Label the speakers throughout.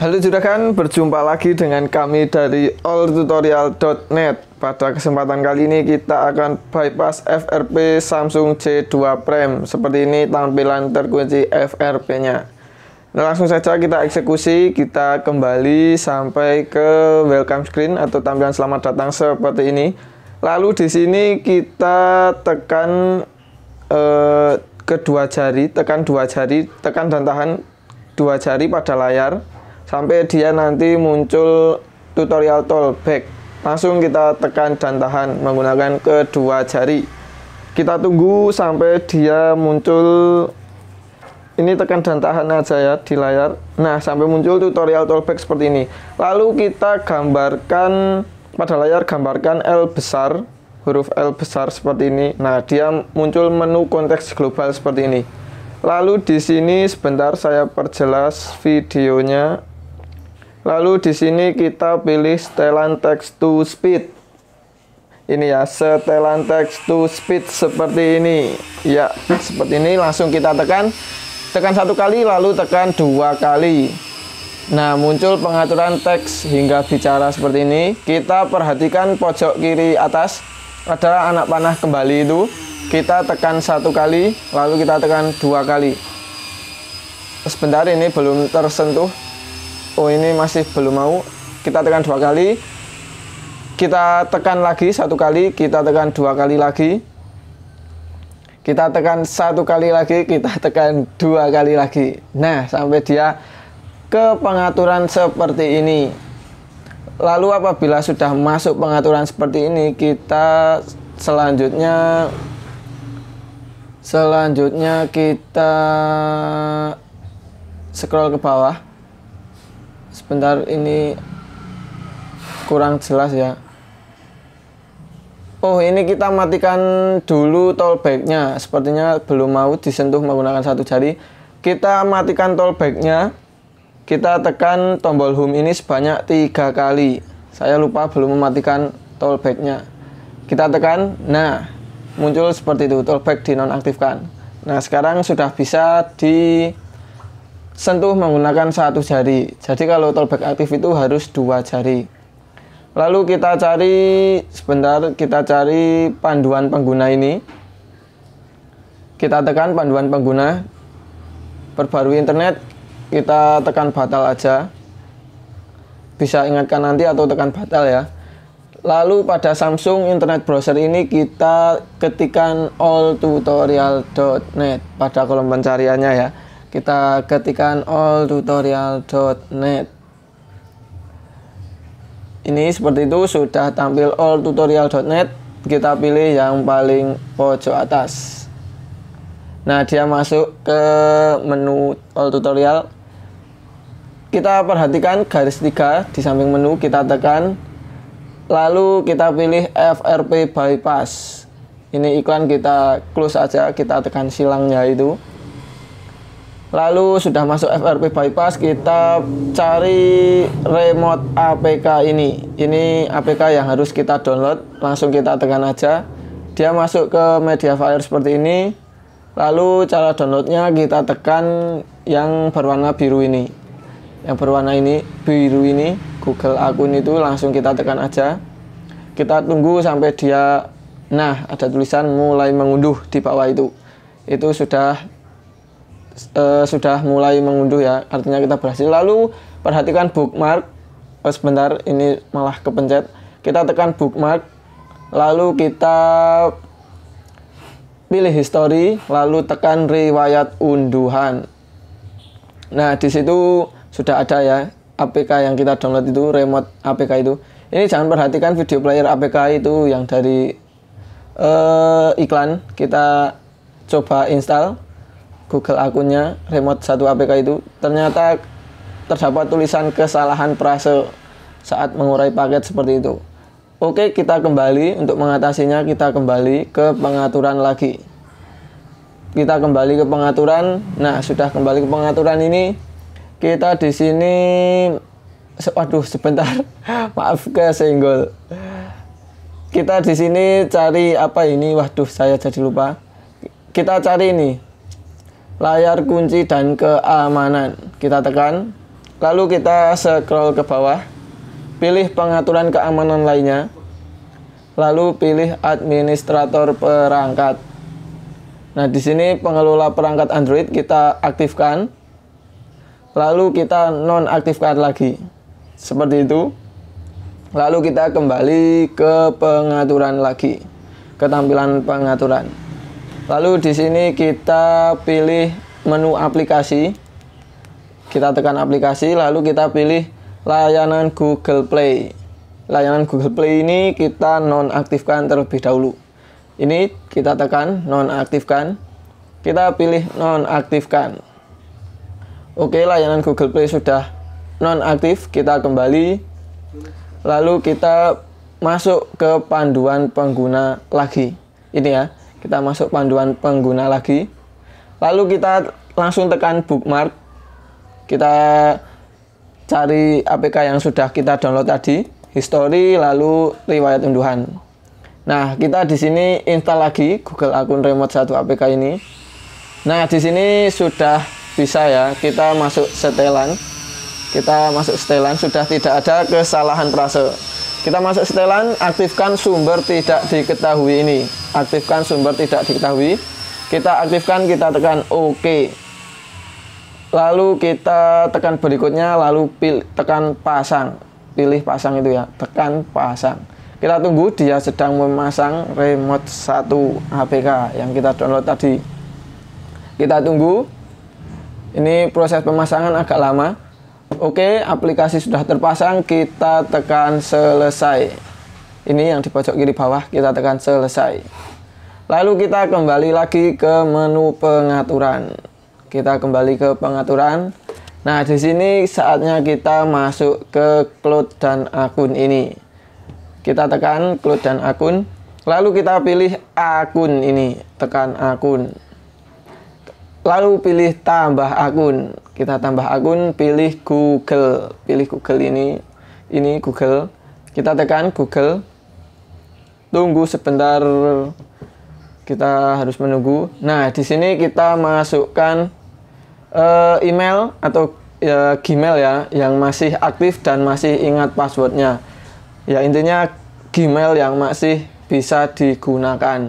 Speaker 1: Halo Juragan, berjumpa lagi dengan kami dari alltutorial.net. Pada kesempatan kali ini kita akan bypass FRP Samsung C2 Prime. Seperti ini tampilan terkunci FRP-nya. Nah, langsung saja kita eksekusi, kita kembali sampai ke welcome screen atau tampilan selamat datang seperti ini. Lalu di sini kita tekan eh, kedua jari, tekan dua jari, tekan dan tahan dua jari pada layar sampai dia nanti muncul tutorial tollback langsung kita tekan dan tahan menggunakan kedua jari kita tunggu sampai dia muncul ini tekan dan tahan aja ya di layar nah sampai muncul tutorial tollback seperti ini lalu kita gambarkan pada layar gambarkan L besar huruf L besar seperti ini nah dia muncul menu konteks global seperti ini lalu di sini sebentar saya perjelas videonya Lalu di sini kita pilih setelan text to speed. Ini ya, setelan text to speed seperti ini. Ya, seperti ini langsung kita tekan. Tekan satu kali lalu tekan dua kali. Nah, muncul pengaturan teks hingga bicara seperti ini. Kita perhatikan pojok kiri atas ada anak panah kembali itu. Kita tekan satu kali, lalu kita tekan dua kali. Sebentar ini belum tersentuh oh ini masih belum mau kita tekan dua kali kita tekan lagi satu kali kita tekan dua kali lagi kita tekan satu kali lagi kita tekan dua kali lagi nah sampai dia ke pengaturan seperti ini lalu apabila sudah masuk pengaturan seperti ini kita selanjutnya selanjutnya kita scroll ke bawah sebentar ini kurang jelas ya oh ini kita matikan dulu tollbacknya sepertinya belum mau disentuh menggunakan satu jari kita matikan tollbacknya kita tekan tombol home ini sebanyak tiga kali saya lupa belum mematikan tollbacknya kita tekan nah muncul seperti itu tollback dinonaktifkan nah sekarang sudah bisa di sentuh menggunakan satu jari. Jadi kalau tolback aktif itu harus dua jari. Lalu kita cari sebentar, kita cari panduan pengguna ini. Kita tekan panduan pengguna, perbarui internet, kita tekan batal aja. Bisa ingatkan nanti atau tekan batal ya. Lalu pada Samsung internet browser ini kita ketikkan alltutorial.net pada kolom pencariannya ya kita ketikkan alltutorial.net ini seperti itu sudah tampil alltutorial.net kita pilih yang paling pojok atas nah dia masuk ke menu all tutorial kita perhatikan garis tiga di samping menu kita tekan lalu kita pilih FRP bypass ini iklan kita close aja kita tekan silangnya itu Lalu sudah masuk FRP bypass, kita cari remote APK ini. Ini APK yang harus kita download, langsung kita tekan aja. Dia masuk ke media file seperti ini. Lalu cara downloadnya kita tekan yang berwarna biru ini. Yang berwarna ini biru ini, Google akun itu langsung kita tekan aja. Kita tunggu sampai dia nah ada tulisan mulai mengunduh di bawah itu. Itu sudah e, sudah mulai mengunduh ya artinya kita berhasil lalu perhatikan bookmark oh, sebentar ini malah kepencet kita tekan bookmark lalu kita pilih history lalu tekan riwayat unduhan nah di situ sudah ada ya APK yang kita download itu remote APK itu ini jangan perhatikan video player APK itu yang dari uh, iklan kita coba install Google akunnya remote satu APK itu ternyata terdapat tulisan kesalahan perasa saat mengurai paket seperti itu. Oke, kita kembali untuk mengatasinya kita kembali ke pengaturan lagi. Kita kembali ke pengaturan. Nah, sudah kembali ke pengaturan ini kita di sini waduh sebentar. Maaf ke single. Kita di sini cari apa ini? Waduh, saya jadi lupa. Kita cari ini layar kunci dan keamanan. Kita tekan, lalu kita scroll ke bawah, pilih pengaturan keamanan lainnya, lalu pilih administrator perangkat. Nah, di sini pengelola perangkat Android kita aktifkan, lalu kita nonaktifkan lagi. Seperti itu. Lalu kita kembali ke pengaturan lagi, ke tampilan pengaturan. Lalu di sini kita pilih menu aplikasi. Kita tekan aplikasi lalu kita pilih layanan Google Play. Layanan Google Play ini kita nonaktifkan terlebih dahulu. Ini kita tekan nonaktifkan. Kita pilih nonaktifkan. Oke, layanan Google Play sudah nonaktif. Kita kembali lalu kita masuk ke panduan pengguna lagi. Ini ya kita masuk panduan pengguna lagi lalu kita langsung tekan bookmark kita cari APK yang sudah kita download tadi history lalu riwayat unduhan nah kita di sini install lagi Google akun remote satu APK ini nah di sini sudah bisa ya kita masuk setelan kita masuk setelan sudah tidak ada kesalahan prase kita masuk setelan, aktifkan sumber tidak diketahui ini. Aktifkan sumber tidak diketahui. Kita aktifkan, kita tekan OK. Lalu kita tekan berikutnya, lalu pilih, tekan pasang. Pilih pasang itu ya, tekan pasang. Kita tunggu dia sedang memasang remote 1 HPK yang kita download tadi. Kita tunggu. Ini proses pemasangan agak lama Oke, aplikasi sudah terpasang, kita tekan selesai. Ini yang di pojok kiri bawah, kita tekan selesai. Lalu kita kembali lagi ke menu pengaturan. Kita kembali ke pengaturan. Nah, di sini saatnya kita masuk ke cloud dan akun ini. Kita tekan cloud dan akun. Lalu kita pilih akun ini, tekan akun. Lalu pilih tambah akun kita tambah akun pilih Google pilih Google ini ini Google kita tekan Google tunggu sebentar kita harus menunggu nah di sini kita masukkan uh, email atau uh, Gmail ya yang masih aktif dan masih ingat passwordnya ya intinya Gmail yang masih bisa digunakan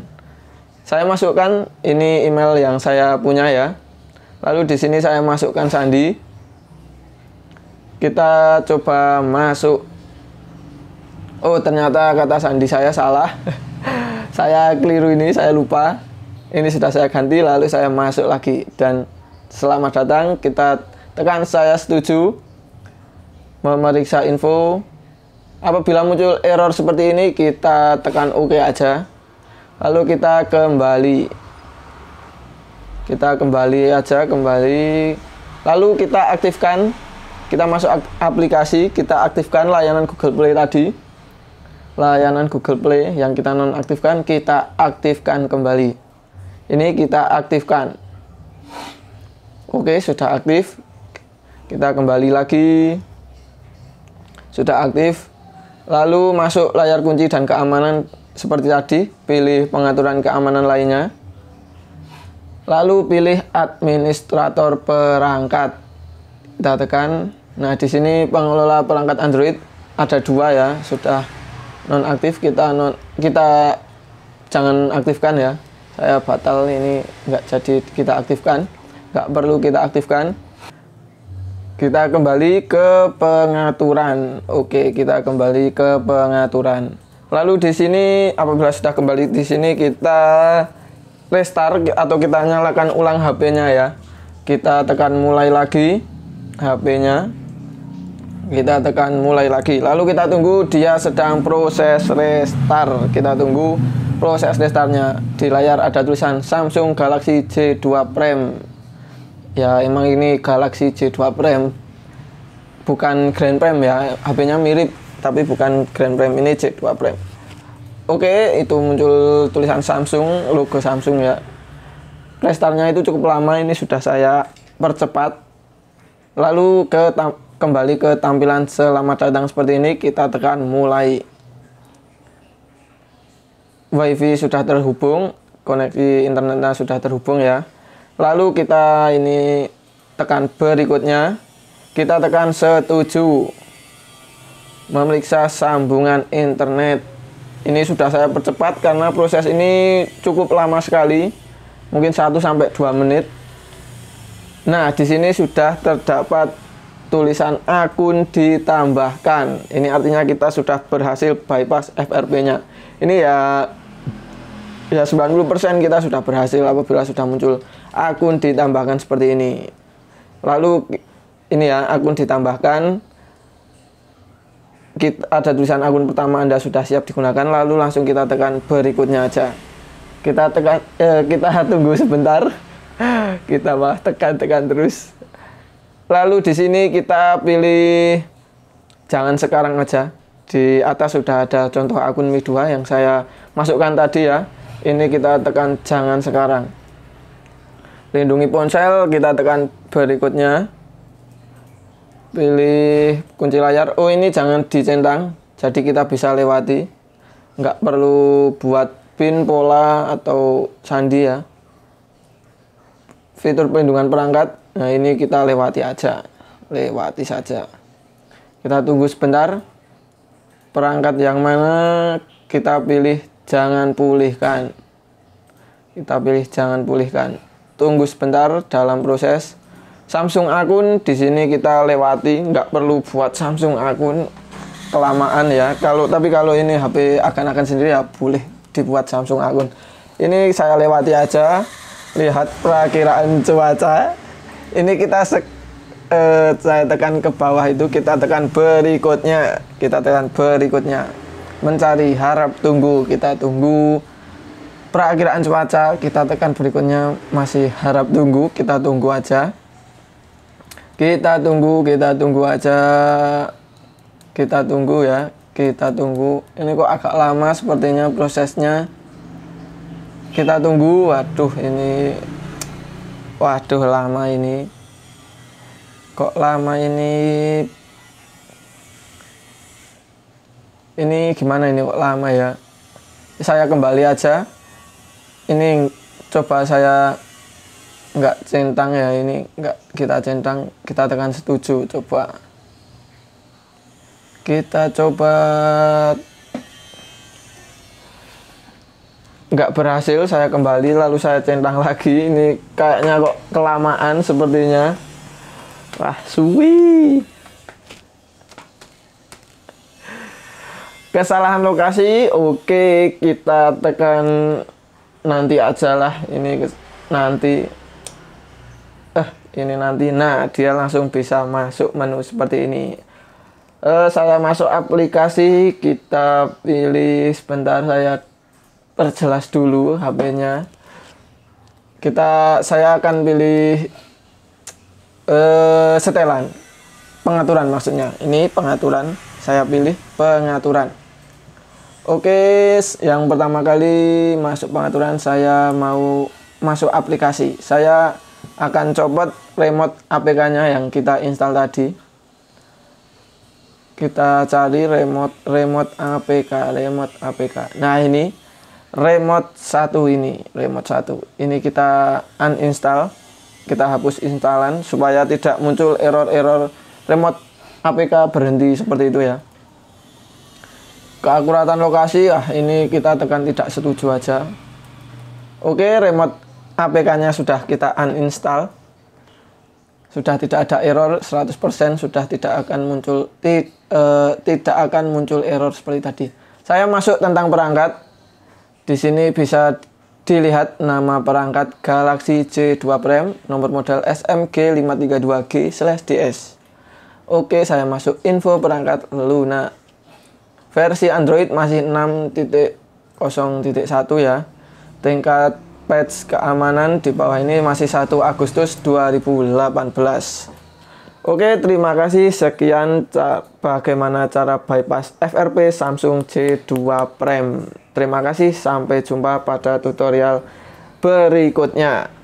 Speaker 1: saya masukkan ini email yang saya punya ya Lalu di sini saya masukkan sandi. Kita coba masuk. Oh, ternyata kata sandi saya salah. saya keliru ini, saya lupa. Ini sudah saya ganti lalu saya masuk lagi dan selamat datang kita tekan saya setuju. Memeriksa info. Apabila muncul error seperti ini, kita tekan OK aja. Lalu kita kembali kita kembali aja kembali lalu kita aktifkan kita masuk aplikasi kita aktifkan layanan Google Play tadi layanan Google Play yang kita nonaktifkan kita aktifkan kembali ini kita aktifkan oke sudah aktif kita kembali lagi sudah aktif lalu masuk layar kunci dan keamanan seperti tadi pilih pengaturan keamanan lainnya Lalu pilih administrator perangkat. Kita tekan. Nah, di sini pengelola perangkat Android ada dua ya, sudah nonaktif. kita non kita jangan aktifkan ya. Saya batal ini nggak jadi kita aktifkan, nggak perlu kita aktifkan. Kita kembali ke pengaturan. Oke, kita kembali ke pengaturan. Lalu di sini apabila sudah kembali di sini kita restart atau kita nyalakan ulang HP-nya ya. Kita tekan mulai lagi HP-nya. Kita tekan mulai lagi. Lalu kita tunggu dia sedang proses restart. Kita tunggu proses restartnya. Di layar ada tulisan Samsung Galaxy J2 Prime. Ya, emang ini Galaxy J2 Prime bukan Grand Prime ya. HP-nya mirip tapi bukan Grand Prime ini J2 Prime oke okay, itu muncul tulisan Samsung logo Samsung ya restartnya itu cukup lama ini sudah saya percepat lalu ke kembali ke tampilan selamat datang seperti ini kita tekan mulai wifi sudah terhubung koneksi internetnya sudah terhubung ya lalu kita ini tekan berikutnya kita tekan setuju memeriksa sambungan internet ini sudah saya percepat karena proses ini cukup lama sekali mungkin 1 sampai 2 menit nah di sini sudah terdapat tulisan akun ditambahkan ini artinya kita sudah berhasil bypass FRP nya ini ya ya 90% kita sudah berhasil apabila sudah muncul akun ditambahkan seperti ini lalu ini ya akun ditambahkan kita, ada tulisan akun pertama Anda sudah siap digunakan lalu langsung kita tekan berikutnya aja. Kita tekan eh, kita tunggu sebentar. kita mah tekan-tekan terus. Lalu di sini kita pilih jangan sekarang aja. Di atas sudah ada contoh akun Mi2 yang saya masukkan tadi ya. Ini kita tekan jangan sekarang. Lindungi ponsel, kita tekan berikutnya pilih kunci layar oh ini jangan dicentang jadi kita bisa lewati nggak perlu buat pin pola atau sandi ya fitur pelindungan perangkat nah ini kita lewati aja lewati saja kita tunggu sebentar perangkat yang mana kita pilih jangan pulihkan kita pilih jangan pulihkan tunggu sebentar dalam proses Samsung akun di sini kita lewati nggak perlu buat Samsung akun kelamaan ya kalau tapi kalau ini HP akan-akan sendiri ya boleh dibuat Samsung akun ini saya lewati aja lihat perakiraan cuaca ini kita sek, eh, saya tekan ke bawah itu kita tekan berikutnya kita tekan berikutnya mencari harap tunggu kita tunggu perakiraan cuaca kita tekan berikutnya masih harap tunggu kita tunggu aja kita tunggu, kita tunggu aja. Kita tunggu ya, kita tunggu. Ini kok agak lama sepertinya prosesnya. Kita tunggu. Waduh, ini waduh lama ini. Kok lama ini? Ini gimana ini kok lama ya? Saya kembali aja. Ini coba saya nggak centang ya ini nggak kita centang kita tekan setuju coba kita coba nggak berhasil saya kembali lalu saya centang lagi ini kayaknya kok kelamaan sepertinya wah suwi kesalahan lokasi oke kita tekan nanti aja lah ini nanti ini nanti nah dia langsung bisa masuk menu seperti ini uh, saya masuk aplikasi kita pilih sebentar saya perjelas dulu HP-nya kita saya akan pilih uh, setelan pengaturan maksudnya ini pengaturan saya pilih pengaturan Oke, yang pertama kali masuk pengaturan saya mau masuk aplikasi. Saya akan copot remote APK-nya yang kita install tadi. Kita cari remote remote APK, remote APK. Nah, ini remote satu ini, remote satu. Ini kita uninstall, kita hapus instalan supaya tidak muncul error-error remote APK berhenti seperti itu ya. Keakuratan lokasi, ya ini kita tekan tidak setuju aja. Oke, remote APK-nya sudah kita uninstall sudah tidak ada error 100% sudah tidak akan muncul ti, e, tidak akan muncul error seperti tadi. Saya masuk tentang perangkat. Di sini bisa dilihat nama perangkat Galaxy J2 Prime nomor model SMG532G/DS. Oke, saya masuk info perangkat Luna. Versi Android masih 6.0.1 ya. Tingkat patch keamanan di bawah ini masih 1 Agustus 2018 Oke terima kasih sekian ca bagaimana cara bypass FRP Samsung J2 Prime Terima kasih sampai jumpa pada tutorial berikutnya